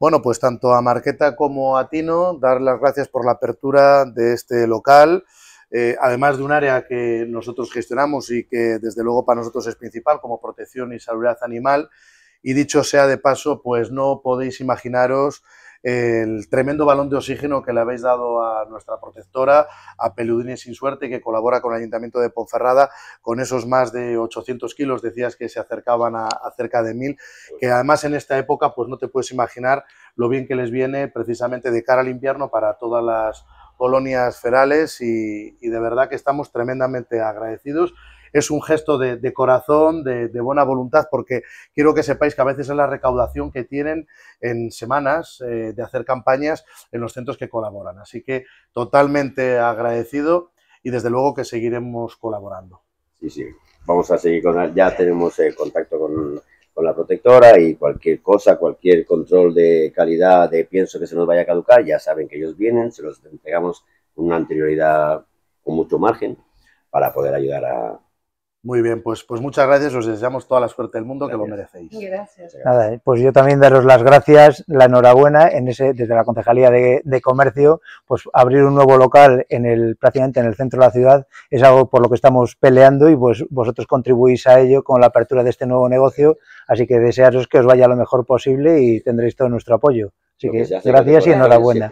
Bueno, pues tanto a Marqueta como a Tino, dar las gracias por la apertura de este local, eh, además de un área que nosotros gestionamos y que desde luego para nosotros es principal como protección y salud animal. Y dicho sea de paso, pues no podéis imaginaros el tremendo balón de oxígeno que le habéis dado a nuestra protectora, a Peludines Sin Suerte, que colabora con el Ayuntamiento de Ponferrada, con esos más de 800 kilos, decías que se acercaban a, cerca de 1000, que además en esta época, pues no te puedes imaginar lo bien que les viene precisamente de cara al invierno para todas las colonias ferales y, de verdad que estamos tremendamente agradecidos. Es un gesto de, corazón, de, buena voluntad, porque quiero que sepáis que a veces es la recaudación que tienen en semanas eh, de hacer campañas en los centros que colaboran. Así que totalmente agradecido y desde luego que seguiremos colaborando. Sí, sí, vamos a seguir con... Ya tenemos el eh, contacto con con la protectora y cualquier cosa, cualquier control de calidad de pienso que se nos vaya a caducar, ya saben que ellos vienen, se los entregamos con una anterioridad con mucho margen para poder ayudar a, muy bien, pues, pues muchas gracias, os deseamos toda la suerte del mundo que lo merecéis. Gracias. Nada, eh, pues yo también daros las gracias, la enhorabuena en ese, desde la Concejalía de, Comercio, pues abrir un nuevo local en el, prácticamente en el centro de la ciudad es algo por lo que estamos peleando y pues vosotros contribuís a ello con la apertura de este nuevo negocio, así que desearos que os vaya lo mejor posible y tendréis todo nuestro apoyo. Así que gracias y enhorabuena.